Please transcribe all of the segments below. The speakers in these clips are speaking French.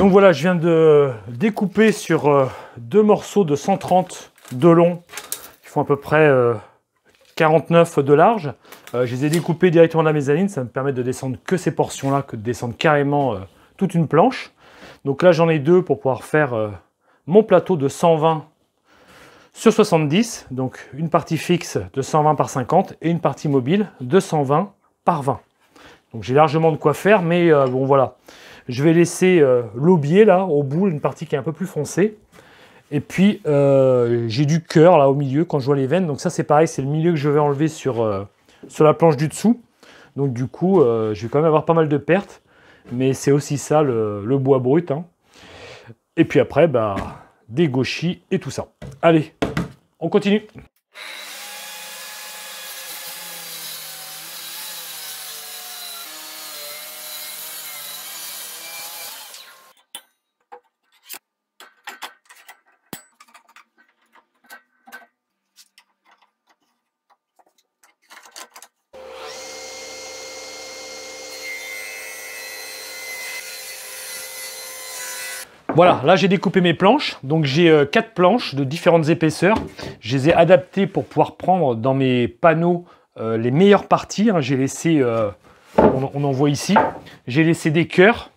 Donc voilà, je viens de découper sur euh, deux morceaux de 130 de long, qui font à peu près 49 euh, de large. Euh, je les ai découpés directement de la mezzanine, ça me permet de descendre que ces portions-là, que de descendre carrément toute une planche. Donc là, j'en ai deux pour pouvoir faire mon plateau de 120 sur 70, donc une partie fixe de 120 par 50 et une partie mobile de 120 par 20. Donc j'ai largement de quoi faire, mais bon voilà. Je vais laisser euh, l'aubier là, au bout, une partie qui est un peu plus foncée. Et puis, euh, j'ai du cœur là au milieu quand je vois les veines. Donc ça, c'est pareil, c'est le milieu que je vais enlever sur, euh, sur la planche du dessous. Donc du coup, je vais quand même avoir pas mal de pertes. Mais c'est aussi ça, le, bois brut. Hein. Et puis après, bah, des gauchis et tout ça. Allez, on continue. Voilà, là j'ai découpé mes planches. Donc j'ai euh, quatre planches de différentes épaisseurs. Je les ai adaptées pour pouvoir prendre dans mes panneaux euh, les meilleures parties. Hein. J'ai laissé, euh, on, en voit ici, j'ai laissé des cœurs.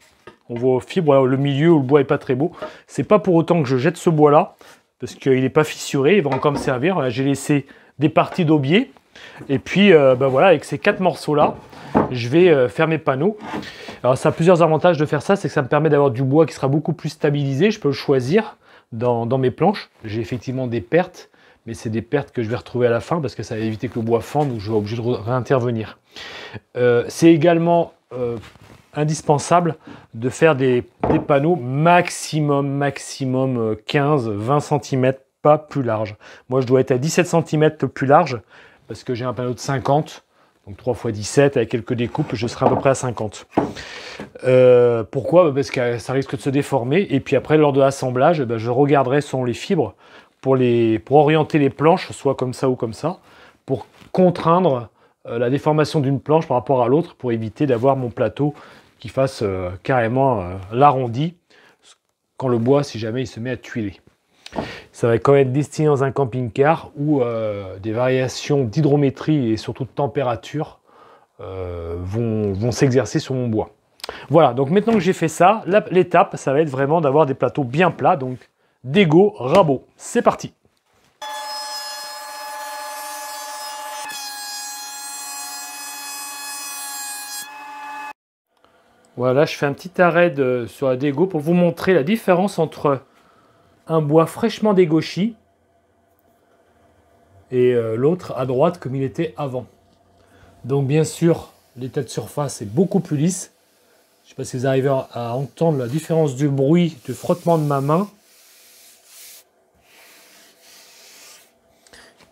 On voit au fibres, le milieu où le bois est pas très beau. C'est pas pour autant que je jette ce bois là, parce qu'il n'est pas fissuré, il va encore me servir. j'ai laissé des parties d'aubier. Et puis, ben voilà, avec ces quatre morceaux là, je vais euh, faire mes panneaux. Alors ça a plusieurs avantages de faire ça, c'est que ça me permet d'avoir du bois qui sera beaucoup plus stabilisé, je peux le choisir dans, mes planches. J'ai effectivement des pertes, mais c'est des pertes que je vais retrouver à la fin parce que ça va éviter que le bois fende ou je vais obligé de réintervenir. Euh, c'est également euh, indispensable de faire des, panneaux maximum, maximum 15-20 cm, pas plus large. Moi je dois être à 17 cm plus large parce que j'ai un panneau de 50 donc 3 x 17 avec quelques découpes, je serai à peu près à 50. Euh, pourquoi bah, Parce que euh, ça risque de se déformer. Et puis après, lors de l'assemblage, bah, je regarderai selon les fibres pour, les, pour orienter les planches, soit comme ça ou comme ça, pour contraindre euh, la déformation d'une planche par rapport à l'autre, pour éviter d'avoir mon plateau qui fasse carrément l'arrondi quand le bois, si jamais il se met à tuiler. Ça va quand même être destiné dans un camping-car où euh, des variations d'hydrométrie et surtout de température euh, vont, s'exercer sur mon bois. Voilà, donc maintenant que j'ai fait ça, l'étape, ça va être vraiment d'avoir des plateaux bien plats, donc dégo, rabot. C'est parti Voilà, je fais un petit arrêt sur la dégo pour vous montrer la différence entre un bois fraîchement dégauchi et euh, l'autre à droite comme il était avant. Donc bien sûr, l'état de surface est beaucoup plus lisse. Je ne sais pas si vous arrivez à entendre la différence du bruit du frottement de ma main.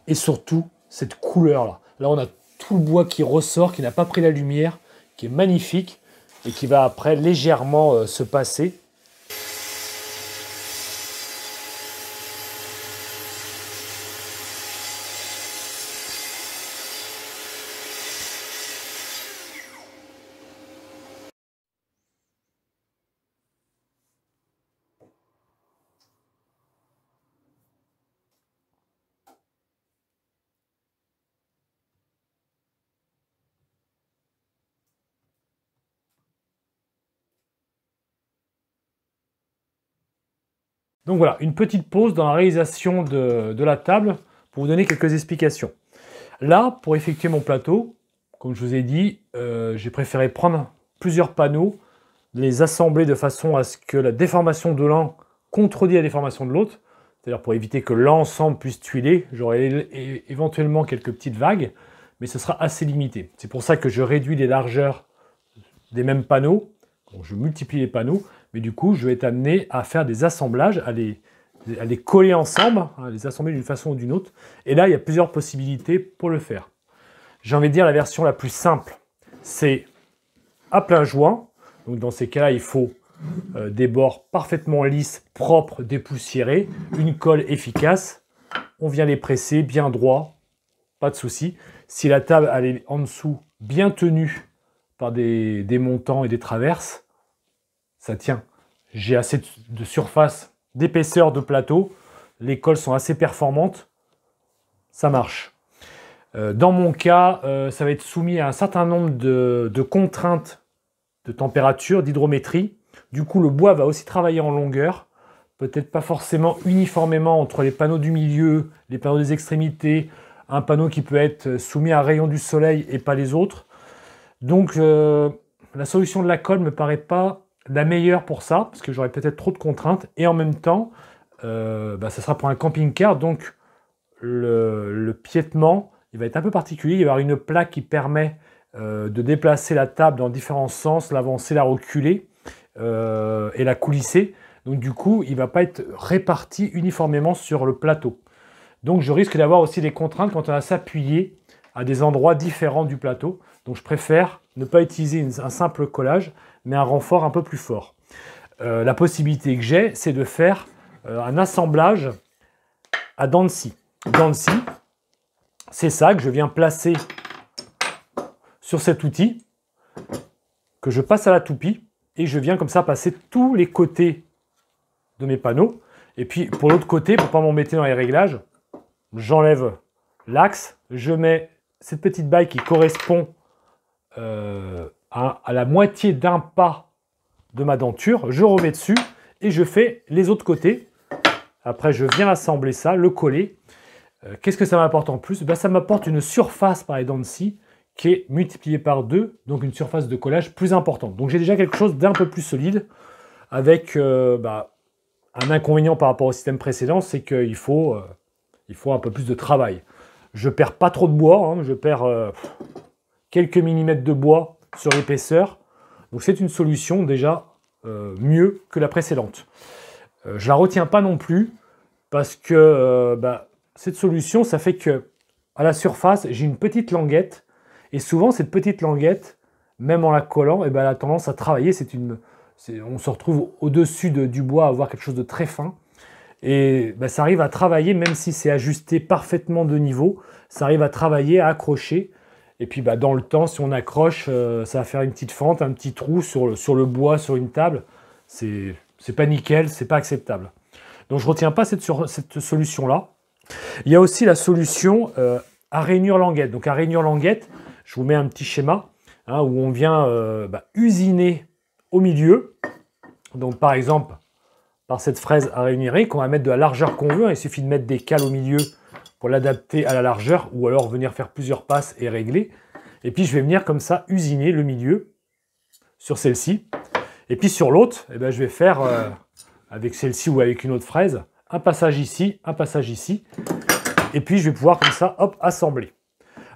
Et surtout, cette couleur-là. Là, on a tout le bois qui ressort, qui n'a pas pris la lumière, qui est magnifique et qui va après légèrement euh, se passer. Donc voilà, une petite pause dans la réalisation de, la table pour vous donner quelques explications. Là, pour effectuer mon plateau, comme je vous ai dit, euh, j'ai préféré prendre plusieurs panneaux, les assembler de façon à ce que la déformation de l'un contredit la déformation de l'autre, c'est-à-dire pour éviter que l'ensemble puisse tuiler, j'aurai éventuellement quelques petites vagues, mais ce sera assez limité. C'est pour ça que je réduis les largeurs des mêmes panneaux, je multiplie les panneaux, mais du coup, je vais être amené à faire des assemblages, à les, coller ensemble, hein, à les assembler d'une façon ou d'une autre. Et là, il y a plusieurs possibilités pour le faire. J'ai envie de dire la version la plus simple, c'est à plein joint. Donc dans ces cas-là, il faut euh, des bords parfaitement lisses, propres, dépoussiérés, une colle efficace. On vient les presser bien droit, pas de souci. Si la table est en dessous bien tenue par des montants et des traverses, ça tient. J'ai assez de surface, d'épaisseur de plateau. Les colles sont assez performantes. Ça marche. Euh, dans mon cas, euh, ça va être soumis à un certain nombre de, contraintes de température, d'hydrométrie. Du coup, le bois va aussi travailler en longueur. Peut-être pas forcément uniformément entre les panneaux du milieu, les panneaux des extrémités, un panneau qui peut être soumis à rayons rayon du soleil et pas les autres. Donc, euh, la solution de la colle me paraît pas la meilleure pour ça, parce que j'aurais peut-être trop de contraintes, et en même temps, ce euh, bah, ça sera pour un camping-car, donc le, piétement, il va être un peu particulier, il va y avoir une plaque qui permet euh, de déplacer la table dans différents sens, l'avancer, la reculer, euh, et la coulisser, donc du coup, il ne va pas être réparti uniformément sur le plateau. Donc je risque d'avoir aussi des contraintes quand on va s'appuyer à des endroits différents du plateau, donc je préfère ne pas utiliser un simple collage, mais un renfort un peu plus fort. Euh, la possibilité que j'ai, c'est de faire euh, un assemblage à dents de c'est ça que je viens placer sur cet outil, que je passe à la toupie, et je viens comme ça passer tous les côtés de mes panneaux. Et puis pour l'autre côté, pour ne pas m'embêter dans les réglages, j'enlève l'axe, je mets cette petite baille qui correspond à euh, à, la moitié d'un pas de ma denture, je remets dessus et je fais les autres côtés. Après, je viens assembler ça, le coller. Euh, qu'est-ce que ça m'apporte en plus ben, Ça m'apporte une surface par les dents de scie qui est multipliée par deux, donc une surface de collage plus importante. Donc j'ai déjà quelque chose d'un peu plus solide avec euh, ben, un inconvénient par rapport au système précédent, c'est qu'il faut, euh, faut un peu plus de travail. Je perds pas trop de bois, hein, je perds quelques millimètres de bois sur l'épaisseur. Donc c'est une solution déjà euh, mieux que la précédente. Euh, je la retiens pas non plus parce que euh, bah, cette solution, ça fait que à la surface, j'ai une petite languette et souvent cette petite languette, même en la collant, eh ben, elle a tendance à travailler. C'est une, on se retrouve au-dessus du bois à avoir quelque chose de très fin. Et bah, ça arrive à travailler, même si c'est ajusté parfaitement de niveau, ça arrive à travailler, à accrocher. Et puis bah, dans le temps, si on accroche, euh, ça va faire une petite fente, un petit trou sur le, sur le bois, sur une table. C'est pas nickel, c'est pas acceptable. Donc je ne retiens pas cette, cette solution-là. Il y a aussi la solution euh, à rainure languette. Donc à rainure languette, je vous mets un petit schéma hein, où on vient euh, bah, usiner au milieu. Donc par exemple, par cette fraise à rainurer, qu'on va mettre de la largeur qu'on veut. Il suffit de mettre des cales au milieu pour l'adapter à la largeur ou alors venir faire plusieurs passes et régler. Et puis je vais venir comme ça usiner le milieu sur celle-ci. Et puis sur l'autre, et eh ben, je vais faire euh, avec celle-ci ou avec une autre fraise un passage ici, un passage ici. Et puis je vais pouvoir comme ça, hop, assembler.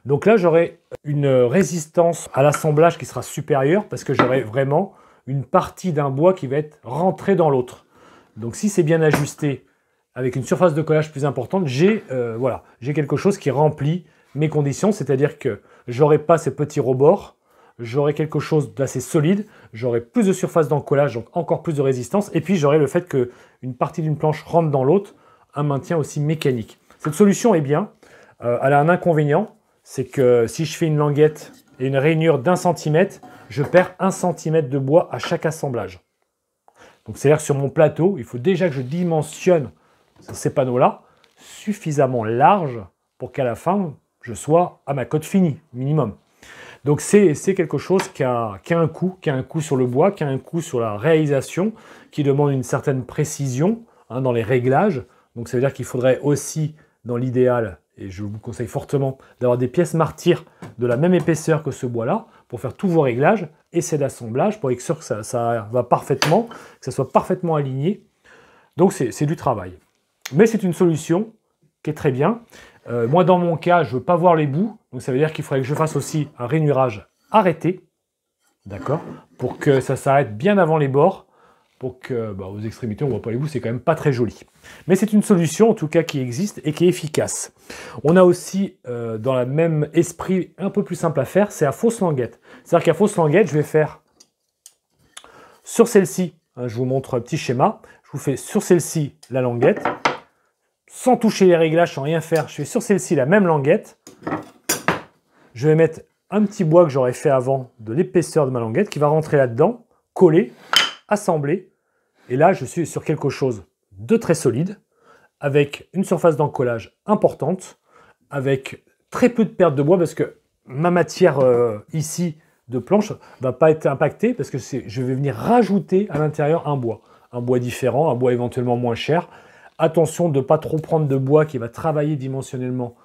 Donc là, j'aurai une résistance à l'assemblage qui sera supérieure parce que j'aurai vraiment une partie d'un bois qui va être rentré dans l'autre. Donc si c'est bien ajusté, avec une surface de collage plus importante, euh, j'ai quelque chose qui remplit mes conditions, c'est-à-dire que j'aurai pas ces petits rebords, j'aurai quelque chose d'assez solide, j'aurai plus de surface d'encollage, donc encore plus de résistance, et puis j'aurai le fait qu'une partie d'une planche rentre dans l'autre, un maintien aussi mécanique. Cette solution est bien, euh, elle a un inconvénient, c'est que si je fais une languette et une rainure d'un centimètre, je perds un centimètre de bois à chaque assemblage. Donc c'est-à-dire sur mon plateau, il faut déjà que je dimensionne ces panneaux-là suffisamment larges pour qu'à la fin, je sois à ma cote finie, minimum. Donc c'est quelque chose qui a, qui un coût, qui a un coût sur le bois, qui a un coût sur la réalisation, qui demande une certaine précision hein, dans les réglages. Donc ça veut dire qu'il faudrait aussi, dans l'idéal, et je vous conseille fortement, d'avoir des pièces martyrs de la même épaisseur que ce bois-là pour faire tous vos réglages et c'est d'assemblage pour être sûr que ça, ça va parfaitement, que ça soit parfaitement aligné. Donc c'est du travail. Mais c'est une solution qui est très bien. Euh, moi, dans mon cas, je ne veux pas voir les bouts, donc ça veut dire qu'il faudrait que je fasse aussi un rainurage arrêté, d'accord, pour que ça s'arrête bien avant les bords, pour que bah, aux extrémités on ne voit pas les bouts, c'est quand même pas très joli. Mais c'est une solution en tout cas qui existe et qui est efficace. On a aussi euh, dans le même esprit un peu plus simple à faire, c'est à fausse languette. C'est-à-dire qu'à fausse languette, je vais faire sur celle-ci, hein, je vous montre un petit schéma, je vous fais sur celle-ci la languette, sans toucher les réglages, sans rien faire. Je fais sur celle-ci la même languette. Je vais mettre un petit bois que j'aurais fait avant de l'épaisseur de ma languette qui va rentrer là-dedans, coller, assembler. Et là, je suis sur quelque chose de très solide, avec une surface d'encollage importante, avec très peu de perte de bois parce que ma matière euh, ici de planche va pas être impactée parce que je vais venir rajouter à l'intérieur un bois. Un bois différent, un bois éventuellement moins cher. Attention de ne pas trop prendre de bois qui va travailler dimensionnellement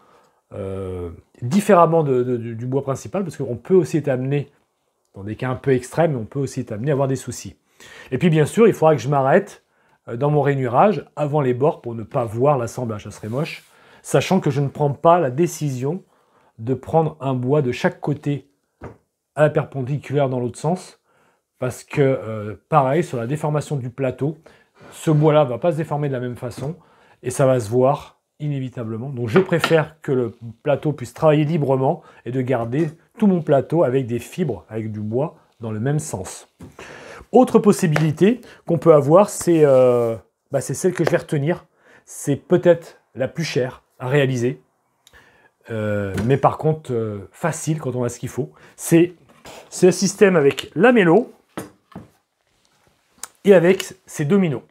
euh, différemment du, bois principal, parce qu'on peut aussi être dans des cas un peu extrêmes, on peut aussi être à avoir des soucis. Et puis bien sûr, il faudra que je m'arrête euh, dans mon rainurage avant les bords pour ne pas voir l'assemblage, ça serait moche, sachant que je ne prends pas la décision de prendre un bois de chaque côté à la perpendiculaire dans l'autre sens, parce que euh, pareil, sur la déformation du plateau, ce bois-là va pas se déformer de la même façon et ça va se voir inévitablement. Donc je préfère que le plateau puisse travailler librement et de garder tout mon plateau avec des fibres, avec du bois dans le même sens. Autre possibilité qu'on peut avoir, c'est euh, bah, celle que je vais retenir. C'est peut-être la plus chère à réaliser, euh, mais par contre euh, facile quand on a ce qu'il faut. C'est ce système avec la mélo et avec ses dominos.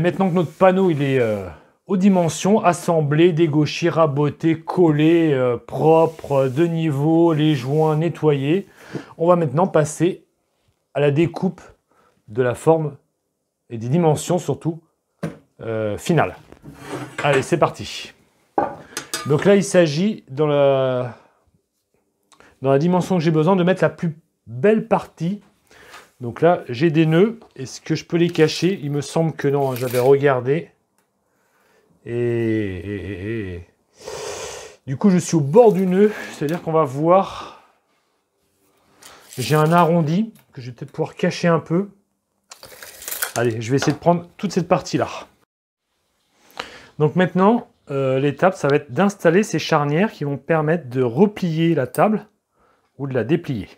maintenant que notre panneau il est euh, aux dimensions, assemblé, dégauché, raboté, collé, euh, propre, de niveau, les joints nettoyés, on va maintenant passer à la découpe de la forme et des dimensions surtout euh, finales. Allez, c'est parti. Donc là, il s'agit dans la, dans la dimension que j'ai besoin de mettre la plus belle partie donc là, j'ai des nœuds. Est-ce que je peux les cacher Il me semble que non. Hein, j'avais regardé. Et, Du coup, je suis au bord du nœud. C'est-à-dire qu'on va voir. J'ai un arrondi que je vais peut-être pouvoir cacher un peu. Allez, je vais essayer de prendre toute cette partie-là. Donc maintenant, euh, l'étape, ça va être d'installer ces charnières qui vont permettre de replier la table ou de la déplier.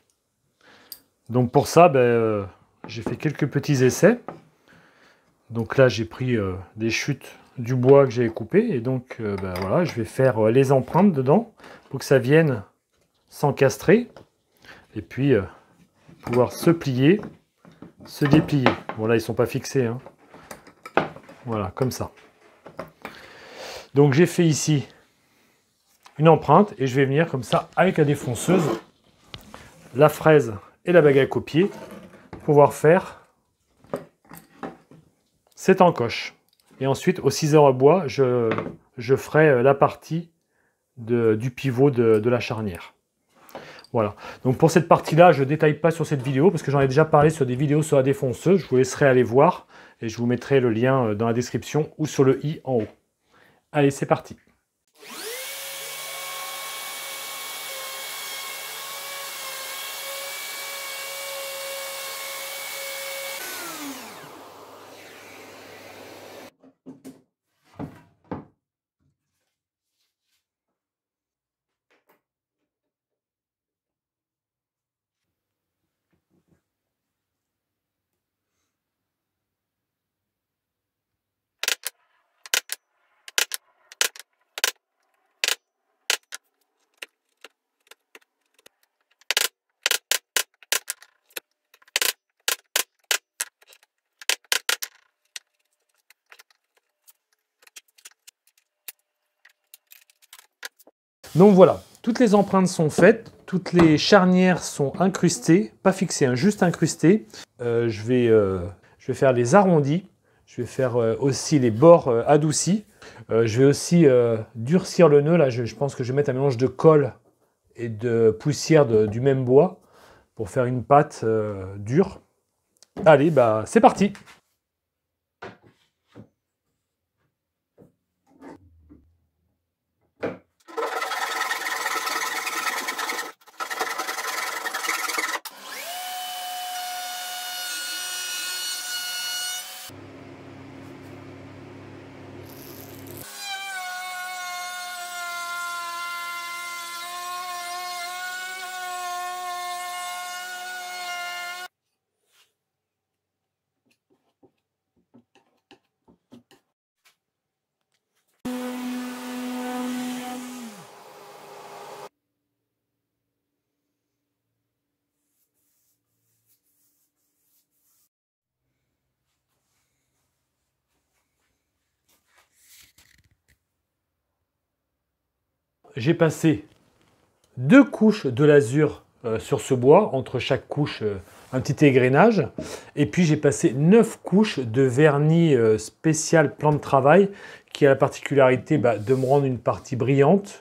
Donc pour ça, ben, euh, j'ai fait quelques petits essais. Donc là, j'ai pris euh, des chutes du bois que j'avais coupé. Et donc, euh, ben, voilà, je vais faire les empreintes dedans pour que ça vienne s'encastrer. Et puis, pouvoir se plier, se déplier. Bon là, ils sont pas fixés. Hein. Voilà, comme ça. Donc j'ai fait ici une empreinte et je vais venir comme ça avec la défonceuse la fraise et la baguette à copier pour pouvoir faire cette encoche. Et ensuite, au ciseau à bois, je, je ferai euh, la partie du pivot de, de, la charnière. Voilà. Donc pour cette partie-là, je ne détaille pas sur cette vidéo parce que j'en ai déjà parlé sur des vidéos sur la défonceuse. Je vous laisserai aller voir et je vous mettrai le lien euh, dans la description ou sur le i en haut. Allez, c'est parti Donc voilà, toutes les empreintes sont faites, toutes les charnières sont incrustées, pas fixées, hein, juste incrustées. Euh, je, vais, euh, je vais faire les arrondis, je vais faire euh, aussi les bords adoucis. je vais aussi durcir le nœud, là je, pense que je vais mettre un mélange de colle et de poussière du même bois pour faire une pâte dure. Allez, bah c'est parti j'ai passé deux couches de l'azur euh, sur ce bois, entre chaque couche euh, un petit égrenage. Et puis j'ai passé neuf couches de vernis euh, spécial plan de travail qui a la particularité bah, de me rendre une partie brillante,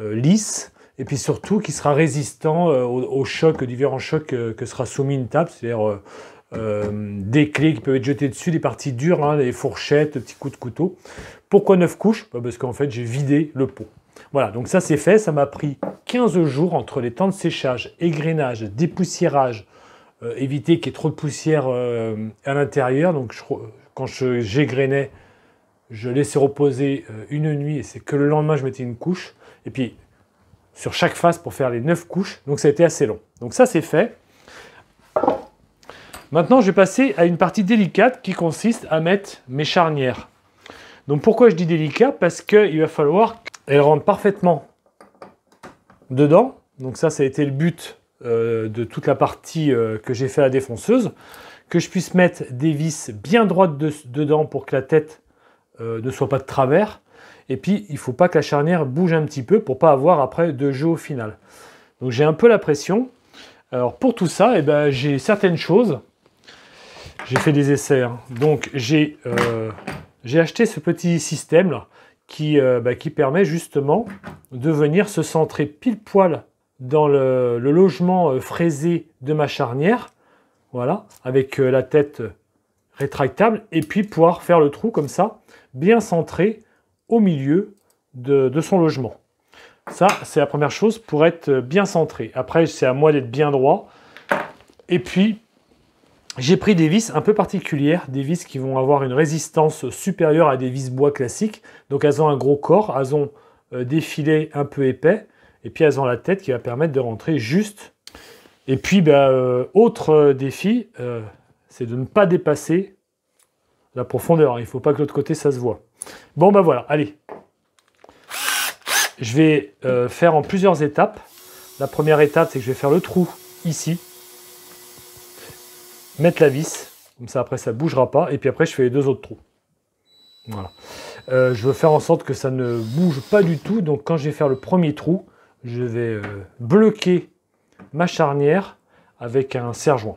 lisse, et puis surtout qui sera résistant aux au aux différents chocs que sera soumis une table, c'est-à-dire des clés qui peuvent être jetées dessus, des parties dures, hein, des les fourchettes, petits coups de couteau. Pourquoi neuf couches bah, Parce qu'en fait j'ai vidé le pot. Voilà, donc ça c'est fait, ça m'a pris 15 jours entre les temps de séchage, égrenage, dépoussiérage, euh, éviter qu'il y ait trop de poussière euh, à l'intérieur. Donc quand j'égrenais, je, je, laissais reposer euh, une nuit et c'est que le lendemain je mettais une couche. Et puis sur chaque face pour faire les 9 couches, donc ça a été assez long. Donc ça c'est fait. Maintenant je vais passer à une partie délicate qui consiste à mettre mes charnières. Donc pourquoi je dis délicat Parce qu'il va falloir elle rentre parfaitement dedans. Donc ça, ça a été le but euh, de toute la partie euh, que j'ai fait à la défonceuse. Que je puisse mettre des vis bien droites dedans pour que la tête euh, ne soit pas de travers. Et puis, il ne faut pas que la charnière bouge un petit peu pour pas avoir après de jeu au final. Donc j'ai un peu la pression. Alors pour tout ça, et eh ben, j'ai certaines choses. J'ai fait des essais. Hein. Donc j'ai acheté ce petit système là euh, bah, qui, permet justement de venir se centrer pile poil dans le, logement euh, fraisé de ma charnière, voilà, avec euh, la tête rétractable, et puis pouvoir faire le trou comme ça, bien centré au milieu de, de son logement. Ça, c'est la première chose pour être bien centré. Après, c'est à moi d'être bien droit. Et puis, j'ai pris des vis un peu particulières, des vis qui vont avoir une résistance supérieure à des vis bois classiques. Donc elles ont un gros corps, elles ont euh, des filets un peu épais, et puis elles ont la tête qui va permettre de rentrer juste. Et puis, bah, euh, autre euh, défi, c'est de ne pas dépasser la profondeur. Il ne faut pas que l'autre côté, ça se voit. Bon, ben voilà, allez. Je vais faire en plusieurs étapes. La première étape, c'est que je vais faire le trou ici mettre la vis, comme ça après ça bougera pas, et puis après je fais les deux autres trous. Voilà. Euh, je veux faire en sorte que ça ne bouge pas du tout, donc quand je vais faire le premier trou, je vais euh, bloquer ma charnière avec un serre-joint.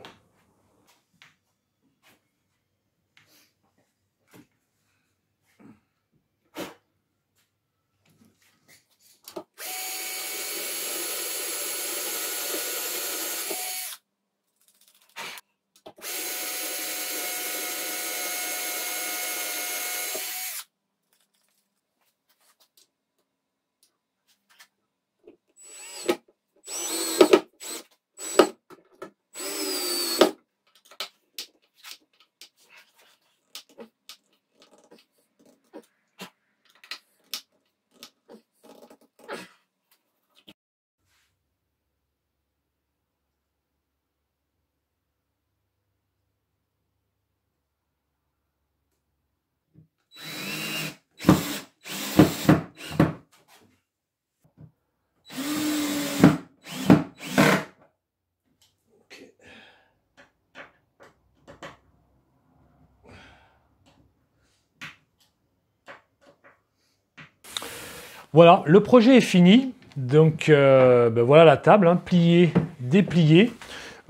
Voilà, le projet est fini. Donc euh, ben voilà la table, hein, pliée, dépliée.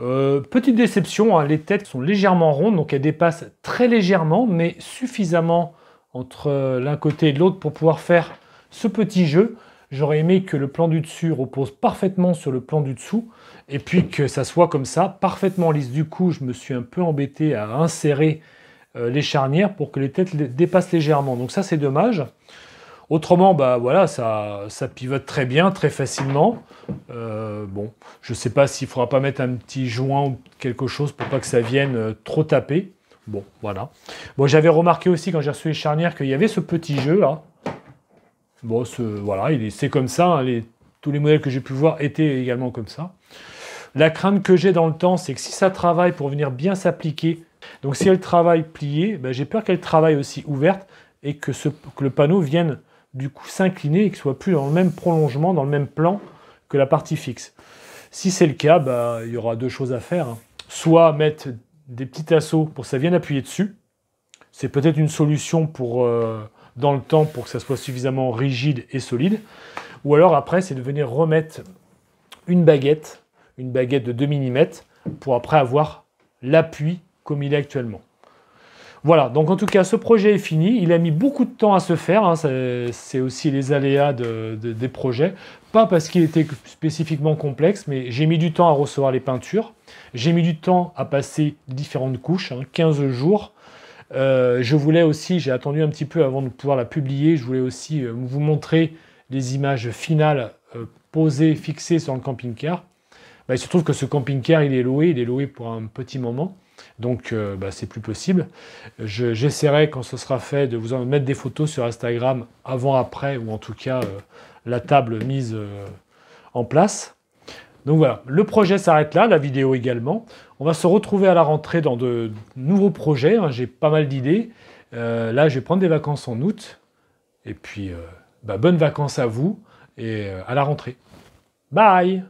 Euh, petite déception, hein, les têtes sont légèrement rondes, donc elles dépassent très légèrement, mais suffisamment entre euh, l'un côté et l'autre pour pouvoir faire ce petit jeu. J'aurais aimé que le plan du dessus repose parfaitement sur le plan du dessous et puis que ça soit comme ça, parfaitement lisse. Du coup, je me suis un peu embêté à insérer les charnières pour que les têtes dépassent légèrement. Donc ça, c'est dommage. Autrement, bah voilà, ça, ça pivote très bien, très facilement. Euh, bon, je ne sais pas s'il ne faudra pas mettre un petit joint ou quelque chose pour pas que ça vienne euh, trop taper. Bon, voilà. Bon, j'avais remarqué aussi quand j'ai reçu les charnières qu'il y avait ce petit jeu là. Bon, ce, voilà, c'est comme ça. Hein. tous les modèles que j'ai pu voir étaient également comme ça. La crainte que j'ai dans le temps, c'est que si ça travaille pour venir bien s'appliquer, donc si elle travaille pliée, ben, j'ai peur qu'elle travaille aussi ouverte et que le panneau vienne du coup s'incliner et qu'il soit plus dans le même prolongement, dans le même plan que la partie fixe. Si c'est le cas, bah, il y aura deux choses à faire. Hein. Soit mettre des petits assauts pour que ça vienne appuyer dessus. C'est peut-être une solution pour, euh, dans le temps pour que ça soit suffisamment rigide et solide. Ou alors après, c'est de venir remettre une baguette, une baguette de 2 mm, pour après avoir l'appui comme il est actuellement. Voilà, donc en tout cas, ce projet est fini. Il a mis beaucoup de temps à se faire. Hein. C'est aussi les aléas des projets. Pas parce qu'il était spécifiquement complexe, mais j'ai mis du temps à recevoir les peintures. J'ai mis du temps à passer différentes couches, 15 hein, jours. Euh, je voulais aussi, j'ai attendu un petit peu avant de pouvoir la publier, je voulais aussi euh, vous montrer les images finales euh, posées, fixées sur le camping-car. Bah, il se trouve que ce camping-car, il est loué, il est loué pour un petit moment. Donc, euh, bah, c'est plus possible. J'essaierai, quand ce sera fait, de vous en mettre des photos sur Instagram avant-après, ou en tout cas euh, la table mise euh, en place. Donc voilà, le projet s'arrête là, la vidéo également. On va se retrouver à la rentrée dans de nouveaux projets. Hein. j'ai pas mal d'idées. là, je vais prendre des vacances en août. Et puis, bah, bonnes vacances à vous et à la rentrée. Bye